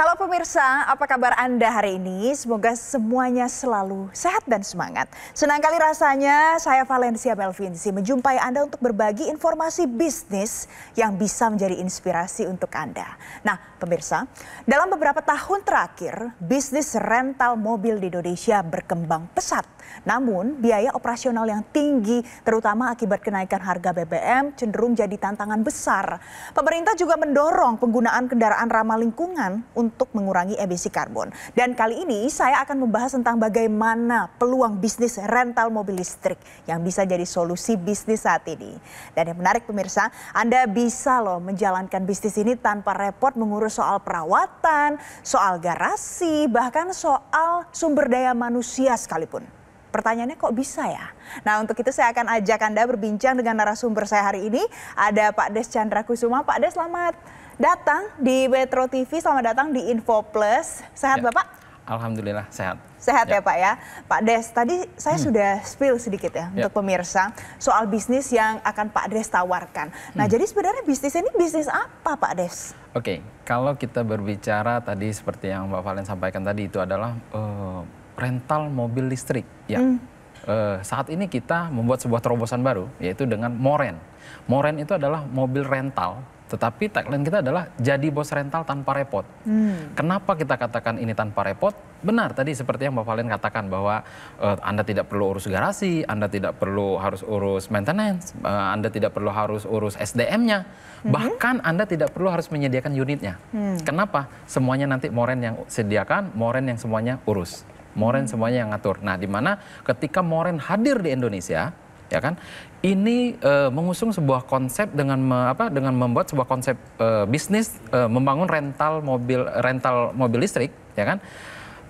Hello. pemirsa, apa kabar Anda hari ini? Semoga semuanya selalu sehat dan semangat. Senang kali rasanya saya Valencia Melvinsi menjumpai Anda untuk berbagi informasi bisnis yang bisa menjadi inspirasi untuk Anda. Nah pemirsa, dalam beberapa tahun terakhir bisnis rental mobil di Indonesia berkembang pesat. Namun biaya operasional yang tinggi terutama akibat kenaikan harga BBM cenderung jadi tantangan besar. Pemerintah juga mendorong penggunaan kendaraan ramah lingkungan untuk untuk mengurangi emisi karbon. Dan kali ini saya akan membahas tentang bagaimana peluang bisnis rental mobil listrik yang bisa jadi solusi bisnis saat ini. Dan yang menarik pemirsa, Anda bisa loh menjalankan bisnis ini tanpa repot mengurus soal perawatan, soal garasi, bahkan soal sumber daya manusia sekalipun. Pertanyaannya kok bisa ya? Nah untuk itu saya akan ajak Anda berbincang dengan narasumber saya hari ini. Ada Pak Des Chandra Kusuma. Pak Des selamat datang di Metro TV, selamat datang di Info Plus. Sehat ya. Bapak? Alhamdulillah sehat. Sehat ya. ya Pak ya. Pak Des, tadi saya hmm. sudah spill sedikit ya, ya untuk pemirsa soal bisnis yang akan Pak Des tawarkan. Nah hmm. jadi sebenarnya bisnis ini bisnis apa Pak Des? Oke, kalau kita berbicara tadi seperti yang Mbak Valen sampaikan tadi itu adalah uh, rental mobil listrik ya. Hmm. Uh, saat ini kita membuat sebuah terobosan baru yaitu dengan Moren. Moren itu adalah mobil rental tetapi tagline kita adalah jadi bos rental tanpa repot. Hmm. Kenapa kita katakan ini tanpa repot? Benar tadi seperti yang Mbak Valen katakan bahwa uh, Anda tidak perlu urus garasi, Anda tidak perlu harus urus maintenance, uh, Anda tidak perlu harus urus SDM-nya, hmm. bahkan Anda tidak perlu harus menyediakan unitnya. Hmm. Kenapa? Semuanya nanti Moren yang sediakan, Moren yang semuanya urus. Moren hmm. semuanya yang ngatur. Nah, di mana ketika Moren hadir di Indonesia, ya kan? ini uh, mengusung sebuah konsep dengan me, apa dengan membuat sebuah konsep uh, bisnis uh, membangun rental mobil rental mobil listrik ya kan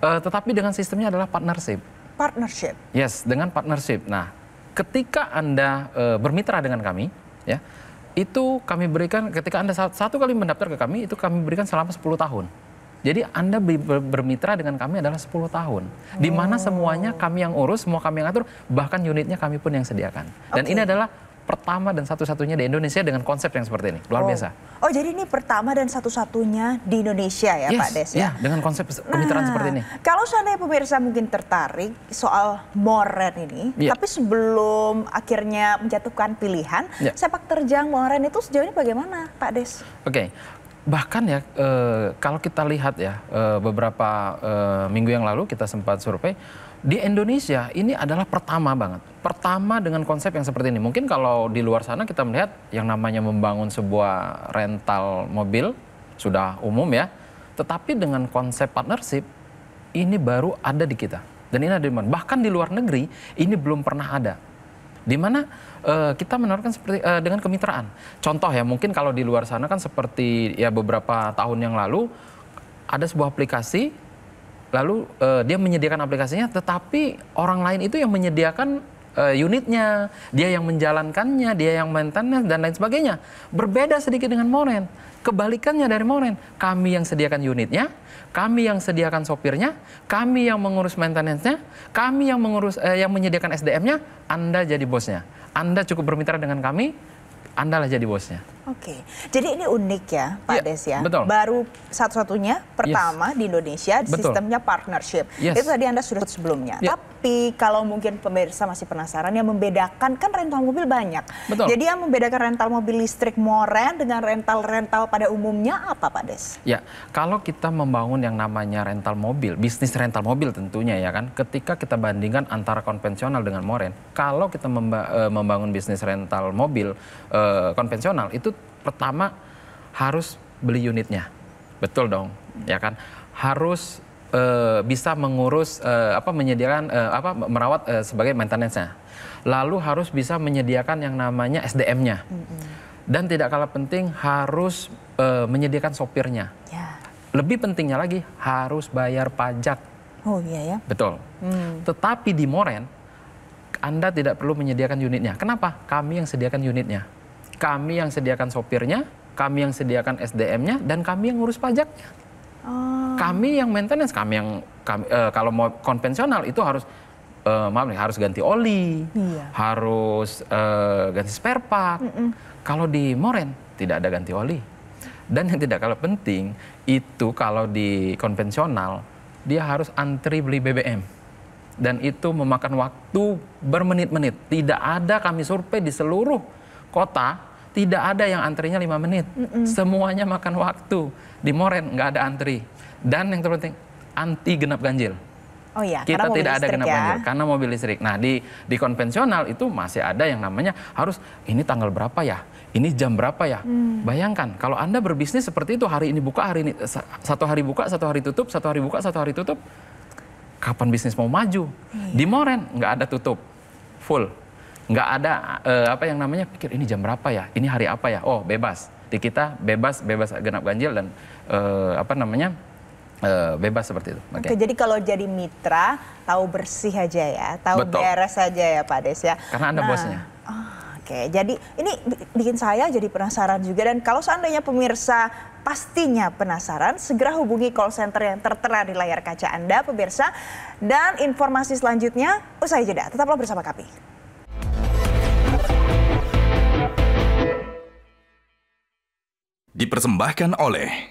uh, tetapi dengan sistemnya adalah partnership partnership yes dengan partnership nah ketika anda uh, bermitra dengan kami ya itu kami berikan ketika anda satu kali mendaftar ke kami itu kami berikan selama 10 tahun jadi Anda bermitra dengan kami adalah 10 tahun. Oh. Di mana oh. semuanya kami yang urus, semua kami yang atur, bahkan unitnya kami pun yang sediakan. Dan okay. ini adalah pertama dan satu-satunya di Indonesia dengan konsep yang seperti ini. Luar oh. biasa. Oh, jadi ini pertama dan satu-satunya di Indonesia ya, yes, Pak Des ya. Iya, dengan konsep kemitraan nah, seperti ini. Kalau seandainya pemirsa mungkin tertarik soal Moren ini, yeah. tapi sebelum akhirnya menjatuhkan pilihan, yeah. sepak terjang Moren itu sejauh ini bagaimana, Pak Des? Oke. Okay bahkan ya e, kalau kita lihat ya e, beberapa e, minggu yang lalu kita sempat survei di Indonesia ini adalah pertama banget pertama dengan konsep yang seperti ini mungkin kalau di luar sana kita melihat yang namanya membangun sebuah rental mobil sudah umum ya tetapi dengan konsep partnership ini baru ada di kita dan ini ada di mana bahkan di luar negeri ini belum pernah ada di mana uh, kita menawarkan seperti uh, dengan kemitraan. Contoh ya, mungkin kalau di luar sana kan seperti ya beberapa tahun yang lalu ada sebuah aplikasi lalu uh, dia menyediakan aplikasinya tetapi orang lain itu yang menyediakan uh, unitnya, dia yang menjalankannya, dia yang maintenance dan lain sebagainya. Berbeda sedikit dengan Moren. Kebalikannya dari Moren, kami yang sediakan unitnya, kami yang sediakan sopirnya, kami yang mengurus maintenance-nya, kami yang mengurus eh, yang menyediakan SDM-nya, Anda jadi bosnya. Anda cukup bermitra dengan kami, anda lah jadi bosnya. Oke, jadi ini unik ya Pak yeah, Des ya. Betul. Baru satu-satunya pertama yes. di Indonesia betul. sistemnya partnership. Yes. Itu tadi Anda sudah sebelumnya. Yeah. Tapi tapi kalau mungkin pemirsa masih penasaran yang membedakan kan rental mobil banyak. Betul. Jadi yang membedakan rental mobil listrik moren dengan rental-rental pada umumnya apa Pak Des? Ya, kalau kita membangun yang namanya rental mobil, bisnis rental mobil tentunya ya kan. Ketika kita bandingkan antara konvensional dengan moren, kalau kita memba eh, membangun bisnis rental mobil eh, konvensional itu pertama harus beli unitnya. Betul dong, ya kan? Harus Eh, bisa mengurus uh, apa menyediakan uh, apa merawat uh, sebagai maintenance-nya. Lalu harus bisa menyediakan yang namanya SDM-nya. Mm -hmm. Dan tidak kalah penting harus uh, menyediakan sopirnya. Yeah. Lebih pentingnya lagi harus bayar pajak. Oh iya ya. Betul. Mm. Tetapi di Moren anda tidak perlu menyediakan unitnya. Kenapa? Kami yang sediakan unitnya. Kami yang sediakan sopirnya, kami yang sediakan SDM-nya, dan kami yang ngurus pajaknya. Oh. Kami yang maintenance, kami yang kami, uh, kalau mau konvensional itu harus uh, maaf nih harus ganti oli, iya. harus uh, ganti spare part. Mm -mm. Kalau di Moren tidak ada ganti oli. Dan yang tidak kalah penting itu kalau di konvensional dia harus antri beli BBM. Dan itu memakan waktu bermenit-menit. Tidak ada kami survei di seluruh kota tidak ada yang antrinya lima menit. Mm -mm. Semuanya makan waktu. Di Moren nggak ada antri. Dan yang terpenting anti genap ganjil. Oh iya, kita tidak ada genap ya. ganjil karena mobil listrik. Nah, di di konvensional itu masih ada yang namanya harus ini tanggal berapa ya? Ini jam berapa ya? Hmm. Bayangkan kalau Anda berbisnis seperti itu hari ini buka, hari ini satu hari buka, satu hari tutup, satu hari buka, satu hari tutup. Kapan bisnis mau maju? Iya. Di Moren nggak ada tutup. Full nggak ada uh, apa yang namanya pikir ini jam berapa ya, ini hari apa ya, oh bebas. Di kita bebas, bebas genap ganjil dan uh, apa namanya uh, bebas seperti itu. Okay. Oke, jadi kalau jadi mitra tahu bersih aja ya, tahu Betul. beres aja ya Pak Des ya. Karena anda nah, bosnya. Oh. Oke, jadi ini bikin saya jadi penasaran juga dan kalau seandainya pemirsa pastinya penasaran, segera hubungi call center yang tertera di layar kaca Anda pemirsa dan informasi selanjutnya usai jeda. Tetaplah bersama kami. dipersembahkan oleh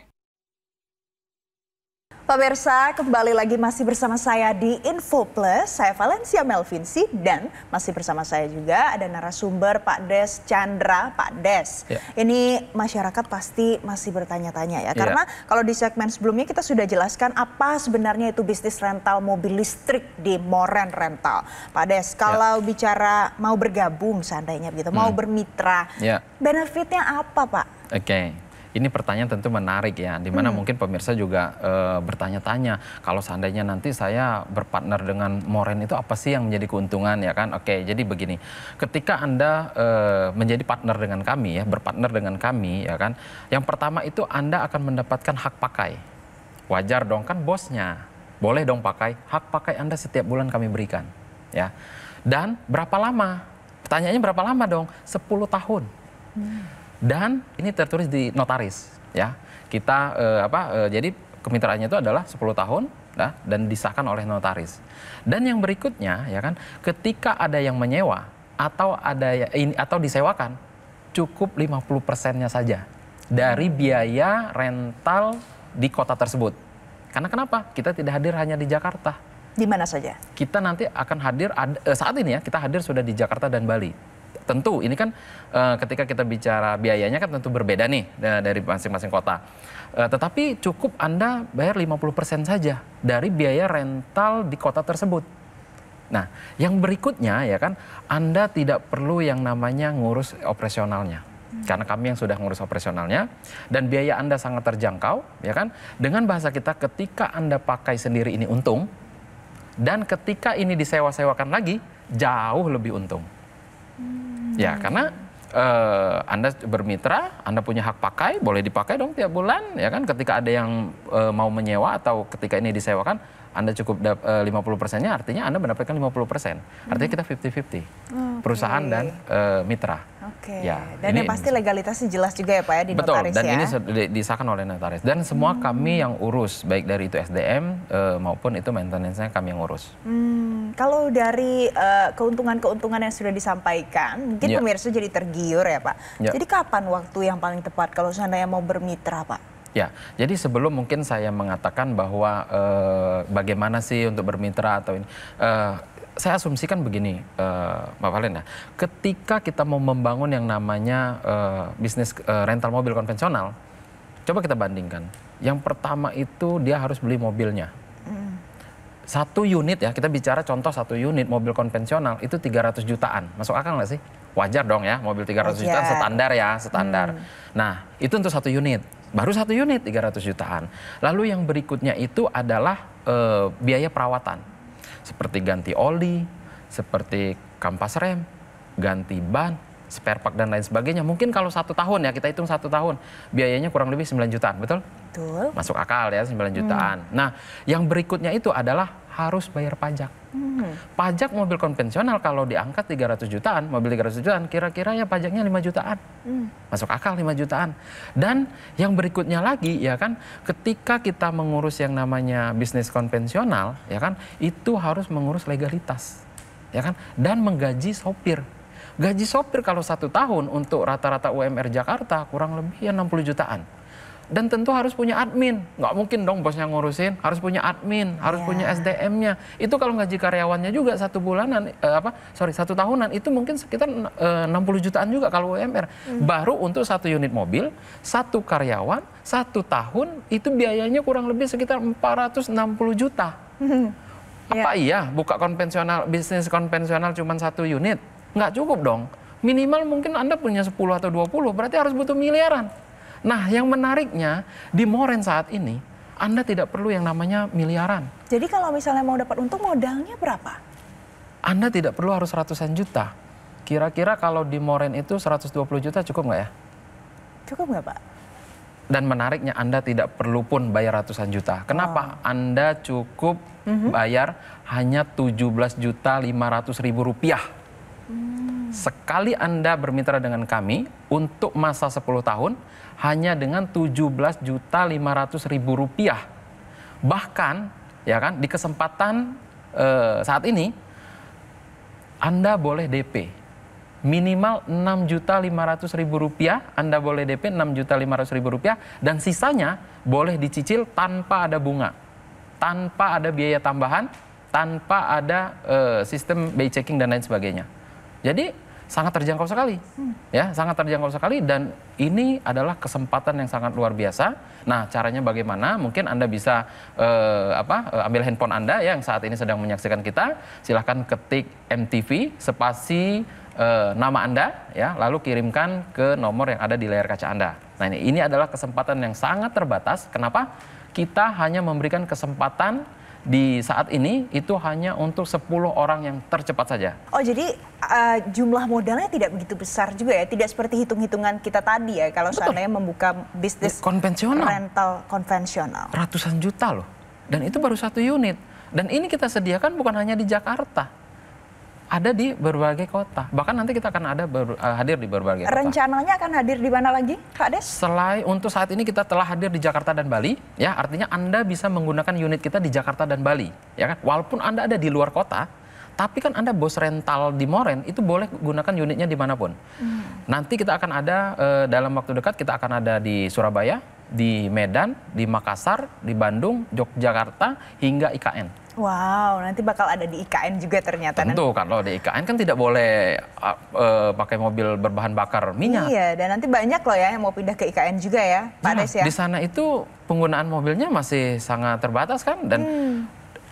Pemirsa, kembali lagi masih bersama saya di Info Plus. Saya Valencia Melvinsi dan masih bersama saya juga ada narasumber Pak Des Chandra. Pak Des, yeah. ini masyarakat pasti masih bertanya-tanya ya. ya. Karena yeah. kalau di segmen sebelumnya kita sudah jelaskan apa sebenarnya itu bisnis rental mobil listrik di Moren Rental. Pak Des, ya. kalau yeah. bicara mau bergabung seandainya begitu, hmm. mau bermitra, yeah. benefitnya apa Pak? Oke. Okay. Ini pertanyaan tentu menarik ya, dimana hmm. mungkin pemirsa juga e, bertanya-tanya kalau seandainya nanti saya berpartner dengan Moren itu apa sih yang menjadi keuntungan ya kan? Oke, jadi begini, ketika anda e, menjadi partner dengan kami ya, berpartner dengan kami ya kan, yang pertama itu anda akan mendapatkan hak pakai, wajar dong kan bosnya, boleh dong pakai hak pakai anda setiap bulan kami berikan ya. Dan berapa lama? Pertanyaannya berapa lama dong? 10 tahun. Hmm dan ini tertulis di notaris ya kita eh, apa eh, jadi kemitraannya itu adalah 10 tahun nah, dan disahkan oleh notaris dan yang berikutnya ya kan ketika ada yang menyewa atau ada ya, ini atau disewakan cukup 50 persennya saja dari biaya rental di kota tersebut karena kenapa kita tidak hadir hanya di Jakarta di mana saja kita nanti akan hadir eh, saat ini ya kita hadir sudah di Jakarta dan Bali tentu ini kan uh, ketika kita bicara biayanya kan tentu berbeda nih eh, dari masing-masing kota. Uh, tetapi cukup Anda bayar 50% saja dari biaya rental di kota tersebut. Nah, yang berikutnya ya kan Anda tidak perlu yang namanya ngurus operasionalnya. Hmm. Karena kami yang sudah ngurus operasionalnya dan biaya Anda sangat terjangkau, ya kan? Dengan bahasa kita ketika Anda pakai sendiri ini untung dan ketika ini disewa-sewakan lagi jauh lebih untung. Hmm. Ya, karena uh, Anda bermitra, Anda punya hak pakai, boleh dipakai dong tiap bulan, ya kan? Ketika ada yang uh, mau menyewa atau ketika ini disewakan, Anda cukup eh, uh, 50 persennya, artinya Anda mendapatkan 50 persen. Artinya kita 50-50, okay. perusahaan dan uh, mitra. Oke. Okay. Ya, dan ini, yang pasti legalitasnya jelas juga ya Pak ya di betul, notaris dan ya. Betul. Dan ini disahkan oleh notaris dan semua hmm. kami yang urus baik dari itu SDM eh, maupun itu maintenance-nya kami yang urus. Hmm, kalau dari eh, keuntungan-keuntungan yang sudah disampaikan, mungkin ya. pemirsa jadi tergiur ya Pak. Ya. Jadi kapan waktu yang paling tepat kalau seandainya mau bermitra Pak? Ya, jadi sebelum mungkin saya mengatakan bahwa eh, bagaimana sih untuk bermitra atau ini, eh, saya asumsikan begini, uh, Mbak ya. ketika kita mau membangun yang namanya uh, bisnis uh, rental mobil konvensional, coba kita bandingkan. Yang pertama itu dia harus beli mobilnya. Mm. Satu unit ya, kita bicara contoh satu unit mobil konvensional itu 300 jutaan. Masuk akal nggak sih? Wajar dong ya, mobil 300 Wajar. jutaan standar ya, standar. Mm. Nah, itu untuk satu unit. Baru satu unit 300 jutaan. Lalu yang berikutnya itu adalah uh, biaya perawatan seperti ganti oli, seperti kampas rem, ganti ban, spare part dan lain sebagainya. Mungkin kalau satu tahun ya, kita hitung satu tahun, biayanya kurang lebih 9 jutaan, betul? Betul. Masuk akal ya 9 hmm. jutaan. Hmm. Nah, yang berikutnya itu adalah harus bayar pajak. Hmm. Pajak mobil konvensional kalau diangkat 300 jutaan, mobil 300 jutaan, kira-kira ya pajaknya 5 jutaan. Hmm. Masuk akal 5 jutaan. Dan yang berikutnya lagi ya kan, ketika kita mengurus yang namanya bisnis konvensional, ya kan, itu harus mengurus legalitas. Ya kan? Dan menggaji sopir. Gaji sopir kalau satu tahun untuk rata-rata UMR Jakarta kurang lebih ya 60 jutaan dan tentu harus punya admin. Nggak mungkin dong bosnya ngurusin, harus punya admin, harus yeah. punya SDM-nya. Itu kalau gaji karyawannya juga satu bulanan, eh, apa sorry satu tahunan itu mungkin sekitar eh, 60 jutaan juga kalau UMR. Hmm. Baru untuk satu unit mobil, satu karyawan, satu tahun itu biayanya kurang lebih sekitar 460 juta. Hmm. Apa yeah. iya buka konvensional bisnis konvensional cuma satu unit? Nggak cukup dong. Minimal mungkin Anda punya 10 atau 20, berarti harus butuh miliaran. Nah, yang menariknya di Moren saat ini anda tidak perlu yang namanya miliaran. Jadi kalau misalnya mau dapat untung modalnya berapa? Anda tidak perlu harus ratusan juta. Kira-kira kalau di Moren itu 120 juta cukup nggak ya? Cukup nggak Pak? Dan menariknya Anda tidak perlu pun bayar ratusan juta. Kenapa? Oh. Anda cukup mm -hmm. bayar hanya 17 juta 500 ribu rupiah Sekali Anda bermitra dengan kami untuk masa 10 tahun hanya dengan belas juta ratus ribu rupiah. Bahkan ya kan di kesempatan eh, saat ini Anda boleh DP minimal enam juta ratus ribu rupiah Anda boleh DP enam juta ratus ribu rupiah dan sisanya boleh dicicil tanpa ada bunga tanpa ada biaya tambahan tanpa ada uh, sistem bay checking dan lain sebagainya jadi sangat terjangkau sekali, hmm. ya sangat terjangkau sekali dan ini adalah kesempatan yang sangat luar biasa. Nah caranya bagaimana? Mungkin anda bisa uh, apa uh, ambil handphone anda ya, yang saat ini sedang menyaksikan kita, silahkan ketik MTV spasi uh, nama anda, ya lalu kirimkan ke nomor yang ada di layar kaca anda. Nah ini ini adalah kesempatan yang sangat terbatas. Kenapa? Kita hanya memberikan kesempatan di saat ini itu hanya untuk 10 orang yang tercepat saja. Oh jadi uh, jumlah modalnya tidak begitu besar juga ya, tidak seperti hitung-hitungan kita tadi ya kalau Betul. seandainya membuka bisnis konvensional. rental konvensional. Ratusan juta loh, dan itu baru satu unit. Dan ini kita sediakan bukan hanya di Jakarta, ada di berbagai kota. Bahkan nanti kita akan ada ber, uh, hadir di berbagai Rencananya kota. Rencananya akan hadir di mana lagi, Pak Des? Selain untuk saat ini kita telah hadir di Jakarta dan Bali, ya artinya Anda bisa menggunakan unit kita di Jakarta dan Bali, ya kan? Walaupun Anda ada di luar kota, tapi kan Anda bos rental di Moren itu boleh gunakan unitnya dimanapun. Hmm. Nanti kita akan ada uh, dalam waktu dekat kita akan ada di Surabaya, di Medan, di Makassar, di Bandung, Yogyakarta, hingga IKN. Wow, nanti bakal ada di IKN juga ternyata. Tentu, kalau di IKN kan tidak boleh uh, uh, pakai mobil berbahan bakar minyak. Iya, dan nanti banyak loh ya yang mau pindah ke IKN juga ya, Pak nah, ya. Di sana itu penggunaan mobilnya masih sangat terbatas kan, dan hmm.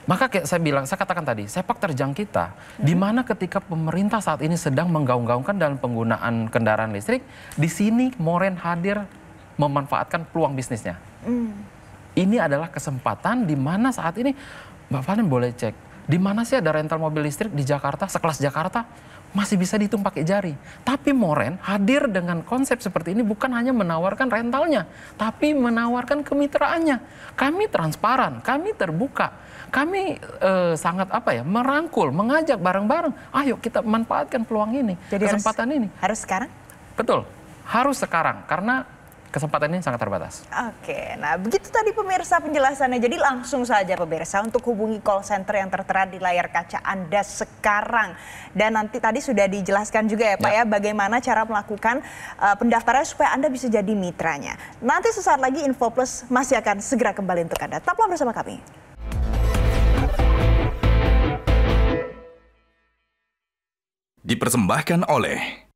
Maka kayak saya bilang, saya katakan tadi, sepak terjang kita, hmm. di mana ketika pemerintah saat ini sedang menggaung-gaungkan dalam penggunaan kendaraan listrik, di sini Moren hadir memanfaatkan peluang bisnisnya. Mm. Ini adalah kesempatan di mana saat ini Mbak Valen boleh cek di mana sih ada rental mobil listrik di Jakarta sekelas Jakarta masih bisa dihitung pakai jari. Tapi Moren hadir dengan konsep seperti ini bukan hanya menawarkan rentalnya, tapi menawarkan kemitraannya. Kami transparan, kami terbuka, kami eh, sangat apa ya merangkul, mengajak bareng-bareng. Ayo kita manfaatkan peluang ini, Jadi kesempatan harus, ini. Harus sekarang? Betul, harus sekarang karena kesempatannya sangat terbatas. Oke, nah begitu tadi pemirsa penjelasannya. Jadi langsung saja pemirsa untuk hubungi call center yang tertera di layar kaca Anda sekarang. Dan nanti tadi sudah dijelaskan juga ya Pak ya, ya bagaimana cara melakukan uh, pendaftaran supaya Anda bisa jadi mitranya. Nanti sesaat lagi Info Plus masih akan segera kembali untuk Anda. Tetaplah bersama kami. Dipersembahkan oleh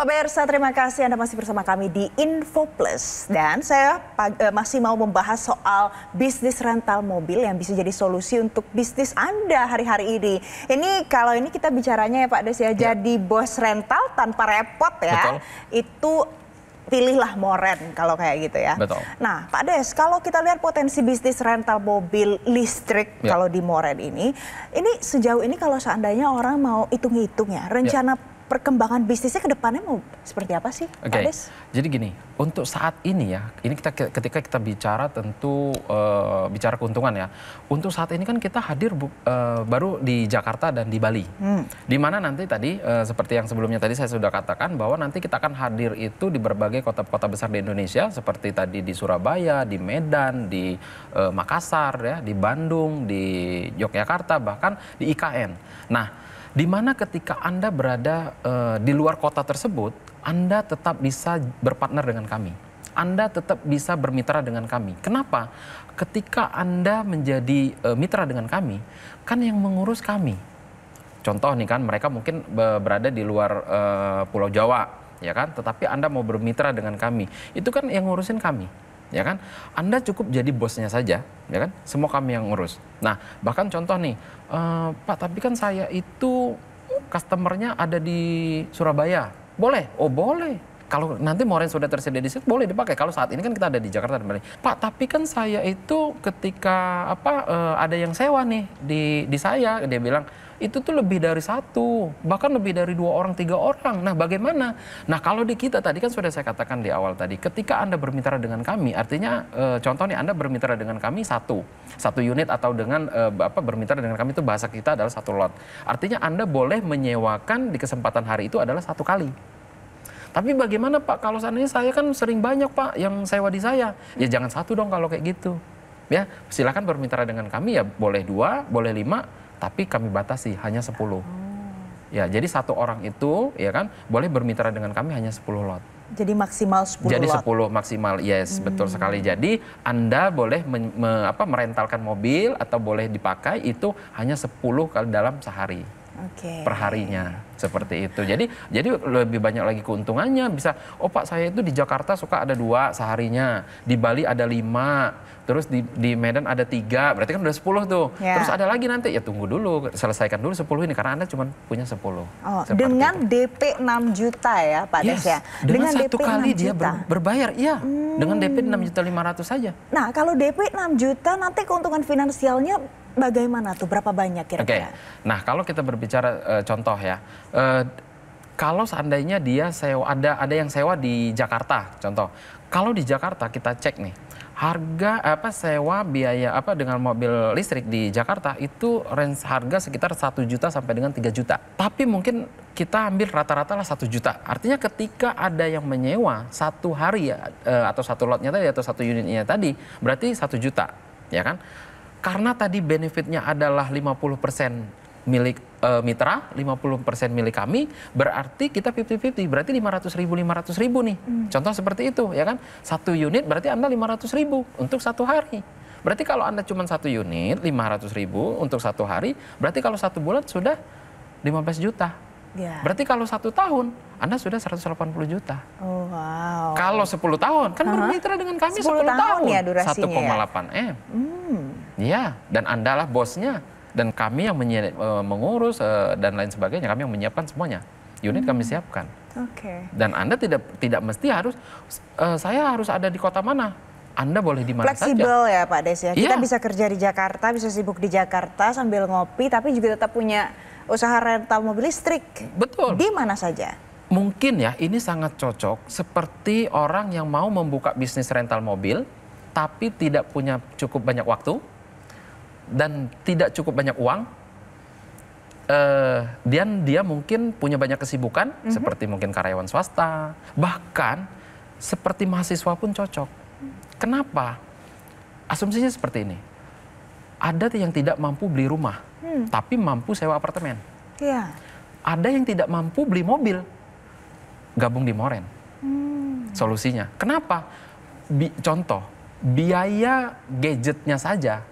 Pak BERSA, terima kasih Anda masih bersama kami di Info Plus. Dan saya eh, masih mau membahas soal bisnis rental mobil yang bisa jadi solusi untuk bisnis Anda hari-hari ini. Ini kalau ini kita bicaranya ya Pak Des ya, ya. jadi bos rental tanpa repot ya. Betul. Itu pilihlah moren kalau kayak gitu ya. Betul. Nah, Pak Des, kalau kita lihat potensi bisnis rental mobil listrik ya. kalau di moren ini, ini sejauh ini kalau seandainya orang mau hitung-hitung ya, rencana ya perkembangan bisnisnya ke depannya mau seperti apa sih, okay. Jadi gini, untuk saat ini ya, ini kita ketika kita bicara tentu uh, bicara keuntungan ya. Untuk saat ini kan kita hadir bu, uh, baru di Jakarta dan di Bali. Hmm. Di mana nanti tadi uh, seperti yang sebelumnya tadi saya sudah katakan bahwa nanti kita akan hadir itu di berbagai kota-kota besar di Indonesia seperti tadi di Surabaya, di Medan, di uh, Makassar ya, di Bandung, di Yogyakarta bahkan di IKN. Nah, di mana ketika Anda berada uh, di luar kota tersebut, Anda tetap bisa berpartner dengan kami. Anda tetap bisa bermitra dengan kami. Kenapa? Ketika Anda menjadi uh, mitra dengan kami, kan yang mengurus kami. Contoh nih kan, mereka mungkin berada di luar uh, Pulau Jawa, ya kan? Tetapi Anda mau bermitra dengan kami, itu kan yang ngurusin kami ya kan? Anda cukup jadi bosnya saja, ya kan? Semua kami yang ngurus. Nah, bahkan contoh nih, e, Pak, tapi kan saya itu customernya ada di Surabaya. Boleh? Oh, boleh. Kalau nanti Moren sudah tersedia di situ, boleh dipakai. Kalau saat ini kan kita ada di Jakarta dan Bali. Pak, tapi kan saya itu ketika apa e, ada yang sewa nih di di saya, dia bilang itu tuh lebih dari satu, bahkan lebih dari dua orang, tiga orang. Nah, bagaimana? Nah, kalau di kita tadi kan sudah saya katakan di awal tadi, ketika Anda bermitra dengan kami, artinya e, eh, contohnya Anda bermitra dengan kami satu, satu unit atau dengan e, apa bermitra dengan kami itu bahasa kita adalah satu lot. Artinya Anda boleh menyewakan di kesempatan hari itu adalah satu kali. Tapi bagaimana Pak kalau seandainya saya kan sering banyak Pak yang sewa di saya? Ya jangan satu dong kalau kayak gitu. Ya, silakan bermitra dengan kami ya boleh dua, boleh lima, tapi kami batasi hanya 10. Oh. Ya, jadi satu orang itu ya kan boleh bermitra dengan kami hanya 10 lot. Jadi maksimal 10 Jadi lot. 10 maksimal. Yes, hmm. betul sekali. Jadi Anda boleh me, me, apa merentalkan mobil atau boleh dipakai itu hanya 10 kali dalam sehari. Oke. Okay. Perharinya seperti itu. Jadi jadi lebih banyak lagi keuntungannya bisa oh Pak saya itu di Jakarta suka ada dua seharinya, di Bali ada lima, terus di, di Medan ada tiga, berarti kan udah sepuluh tuh. Ya. Terus ada lagi nanti ya tunggu dulu, selesaikan dulu sepuluh ini karena anda cuma punya sepuluh. Oh, dengan itu. DP 6 juta ya Pak yes, Desya. Dengan, dengan satu DP kali dia ber, berbayar, iya. Hmm. Dengan DP enam juta lima ratus saja. Nah kalau DP 6 juta nanti keuntungan finansialnya Bagaimana tuh? Berapa banyak kira-kira? Okay. Nah, kalau kita berbicara e, contoh ya, e, kalau seandainya dia sewa ada ada yang sewa di Jakarta, contoh. Kalau di Jakarta kita cek nih, harga apa sewa biaya apa dengan mobil listrik di Jakarta itu range harga sekitar 1 juta sampai dengan 3 juta. Tapi mungkin kita ambil rata-rata lah 1 juta. Artinya ketika ada yang menyewa satu hari ya, atau satu lotnya tadi atau satu unitnya tadi, berarti 1 juta, ya kan? karena tadi benefitnya adalah 50% milik uh, mitra, 50% milik kami, berarti kita 50-50, berarti 500 ribu, 500 ribu nih. Hmm. Contoh seperti itu, ya kan? Satu unit berarti Anda 500 ribu untuk satu hari. Berarti kalau Anda cuma satu unit, 500 ribu untuk satu hari, berarti kalau satu bulan sudah 15 juta. Yeah. Berarti kalau satu tahun, Anda sudah 180 juta. Oh, wow. Kalau 10 tahun, kan uh -huh. bermitra dengan kami 10, 10 tahun, tahun. ya durasinya 1,8 ya? M. Hmm. Iya, dan Andalah bosnya dan kami yang e, mengurus e, dan lain sebagainya, kami yang menyiapkan semuanya. Unit hmm. kami siapkan. Oke. Okay. Dan Anda tidak tidak mesti harus uh, saya harus ada di kota mana. Anda boleh di mana saja. Fleksibel ya Pak Des ya. Kita yeah. bisa kerja di Jakarta, bisa sibuk di Jakarta sambil ngopi tapi juga tetap punya usaha rental mobil listrik. Betul. Di mana saja. Mungkin ya ini sangat cocok seperti orang yang mau membuka bisnis rental mobil tapi tidak punya cukup banyak waktu dan tidak cukup banyak uang, uh, eh, dan dia mungkin punya banyak kesibukan mm -hmm. seperti mungkin karyawan swasta, bahkan seperti mahasiswa pun cocok. Kenapa? Asumsinya seperti ini. Ada yang tidak mampu beli rumah, hmm. tapi mampu sewa apartemen. Ya. Ada yang tidak mampu beli mobil, gabung di Moren. Hmm. Solusinya. Kenapa? Bi contoh, biaya gadgetnya saja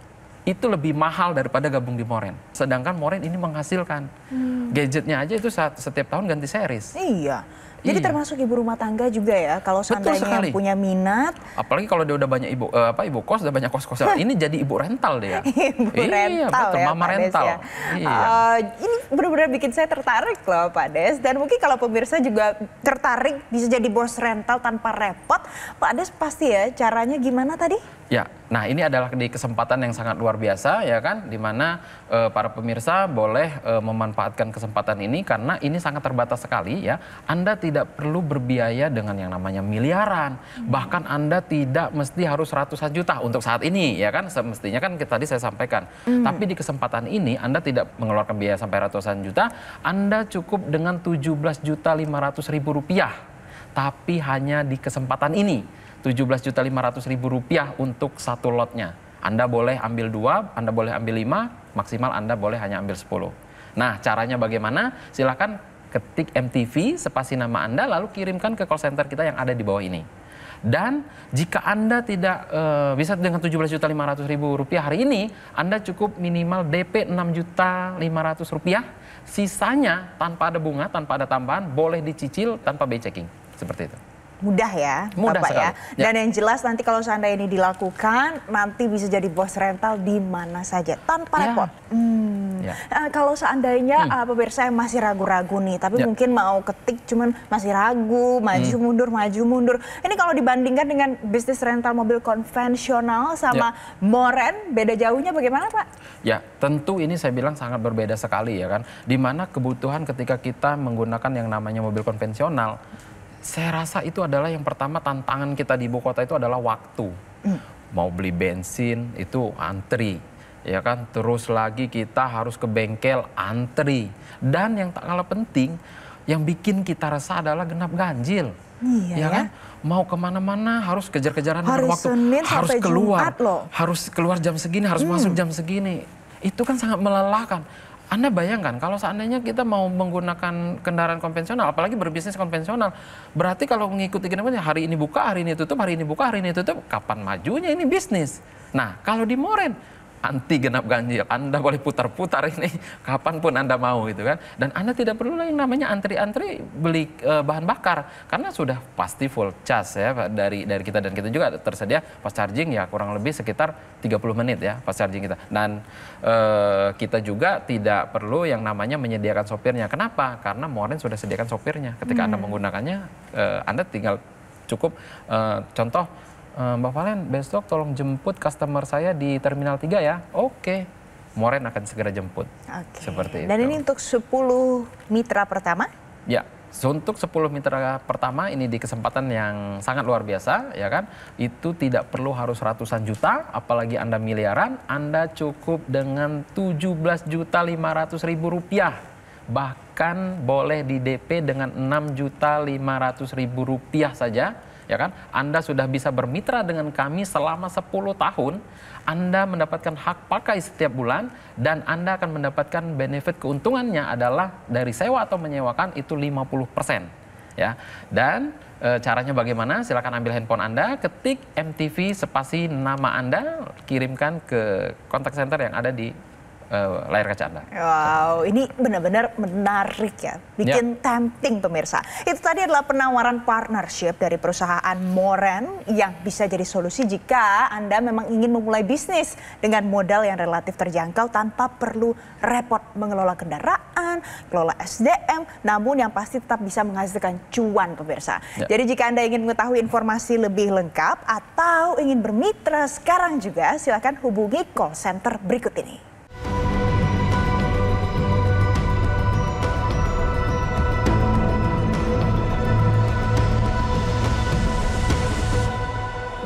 itu lebih mahal daripada gabung di Moren. Sedangkan Moren ini menghasilkan hmm. gadgetnya aja itu saat, setiap tahun ganti series. Iya. Jadi iya. termasuk ibu rumah tangga juga ya kalau seandainya yang punya minat. Apalagi kalau dia udah banyak ibu uh, apa ibu kos udah banyak kos kosan ini jadi ibu rental dia. ibu iya, rental betul, ya, mama Pak rental. Des, ya. Iya. Uh, ini benar-benar bikin saya tertarik loh Pak Des dan mungkin kalau pemirsa juga tertarik bisa jadi bos rental tanpa repot Pak Des pasti ya caranya gimana tadi? Ya, nah ini adalah di kesempatan yang sangat luar biasa ya kan, dimana e, eh, para pemirsa boleh e, memanfaatkan kesempatan ini karena ini sangat terbatas sekali ya. Anda tidak perlu berbiaya dengan yang namanya miliaran, hmm. bahkan Anda tidak mesti harus ratusan juta untuk saat ini ya kan, semestinya kan tadi saya sampaikan. Hmm. Tapi di kesempatan ini Anda tidak mengeluarkan biaya sampai ratusan juta, Anda cukup dengan belas juta ratus ribu rupiah, tapi hanya di kesempatan ini 17.500.000 rupiah untuk satu lotnya. Anda boleh ambil dua, Anda boleh ambil lima, maksimal Anda boleh hanya ambil sepuluh. Nah, caranya bagaimana? Silahkan ketik MTV, spasi nama Anda, lalu kirimkan ke call center kita yang ada di bawah ini. Dan jika Anda tidak e, bisa dengan 17.500.000 rupiah hari ini, Anda cukup minimal DP 6.500.000 rupiah, sisanya tanpa ada bunga, tanpa ada tambahan, boleh dicicil tanpa biaya checking. Seperti itu mudah ya mudah Bapak sekali. ya. Dan ya. yang jelas nanti kalau seandainya ini dilakukan nanti bisa jadi bos rental di mana saja tanpa ya. repot. Hmm. Ya. Nah, kalau seandainya hmm. Eh, pemirsa yang masih ragu-ragu nih tapi ya. mungkin mau ketik cuman masih ragu, maju hmm. mundur, maju mundur. Ini kalau dibandingkan dengan bisnis rental mobil konvensional sama ya. Moren beda jauhnya bagaimana Pak? Ya, tentu ini saya bilang sangat berbeda sekali ya kan. Dimana kebutuhan ketika kita menggunakan yang namanya mobil konvensional saya rasa itu adalah yang pertama tantangan kita di ibu kota itu adalah waktu. Mm. Mau beli bensin itu antri, ya kan. Terus lagi kita harus ke bengkel antri. Dan yang tak kalah penting, yang bikin kita resah adalah genap ganjil. Iya ya, ya. kan? Ya? Mau kemana-mana harus kejar-kejaran dengan waktu. Senin harus keluar, loh. harus keluar jam segini, harus hmm. masuk jam segini. Itu kan sangat melelahkan. Anda bayangkan kalau seandainya kita mau menggunakan kendaraan konvensional, apalagi berbisnis konvensional, berarti kalau mengikuti kendaraan hari ini buka, hari ini tutup, hari ini buka, hari ini tutup, kapan majunya ini bisnis? Nah, kalau di Moren anti genap ganjil. Anda boleh putar-putar ini kapanpun Anda mau gitu kan. Dan Anda tidak perlu lagi namanya antri-antri beli e, bahan bakar karena sudah pasti full charge ya dari dari kita dan kita juga tersedia fast charging ya kurang lebih sekitar 30 menit ya fast charging kita. Dan e, kita juga tidak perlu yang namanya menyediakan sopirnya. Kenapa? Karena Morning sudah sediakan sopirnya. Ketika hmm. Anda menggunakannya e, Anda tinggal cukup e, contoh Eh, Mbak Valen, besok tolong jemput customer saya di Terminal 3 ya. Oke, Moren akan segera jemput. Oke. Seperti Dan itu. Dan ini untuk 10 mitra pertama? Ya, untuk 10 mitra pertama ini di kesempatan yang sangat luar biasa ya kan. Itu tidak perlu harus ratusan juta, apalagi Anda miliaran, Anda cukup dengan belas juta ratus ribu rupiah. Bahkan boleh di DP dengan enam juta ratus ribu rupiah saja ya kan? Anda sudah bisa bermitra dengan kami selama 10 tahun, Anda mendapatkan hak pakai setiap bulan dan Anda akan mendapatkan benefit keuntungannya adalah dari sewa atau menyewakan itu 50%. Ya. Dan e, caranya bagaimana? Silakan ambil handphone Anda, ketik MTV spasi nama Anda, kirimkan ke kontak center yang ada di uh, layar kaca Anda. Wow, ini benar-benar menarik ya, bikin yeah. tempting pemirsa. Itu tadi adalah penawaran partnership dari perusahaan Moren yang bisa jadi solusi jika Anda memang ingin memulai bisnis dengan modal yang relatif terjangkau tanpa perlu repot mengelola kendaraan, kelola SDM, namun yang pasti tetap bisa menghasilkan cuan pemirsa. Yeah. Jadi jika Anda ingin mengetahui informasi lebih lengkap atau ingin bermitra sekarang juga silakan hubungi call center berikut ini.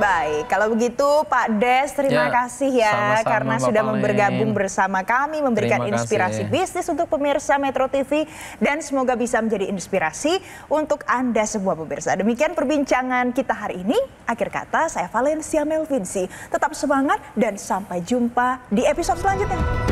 Baik, kalau begitu Pak Des terima ya, kasih ya sama-sama, karena Bapak sudah bergabung bersama kami memberikan terima inspirasi kasih. bisnis untuk pemirsa Metro TV dan semoga bisa menjadi inspirasi untuk Anda semua pemirsa. Demikian perbincangan kita hari ini. Akhir kata saya Valencia Melvinsi. Tetap semangat dan sampai jumpa di episode selanjutnya.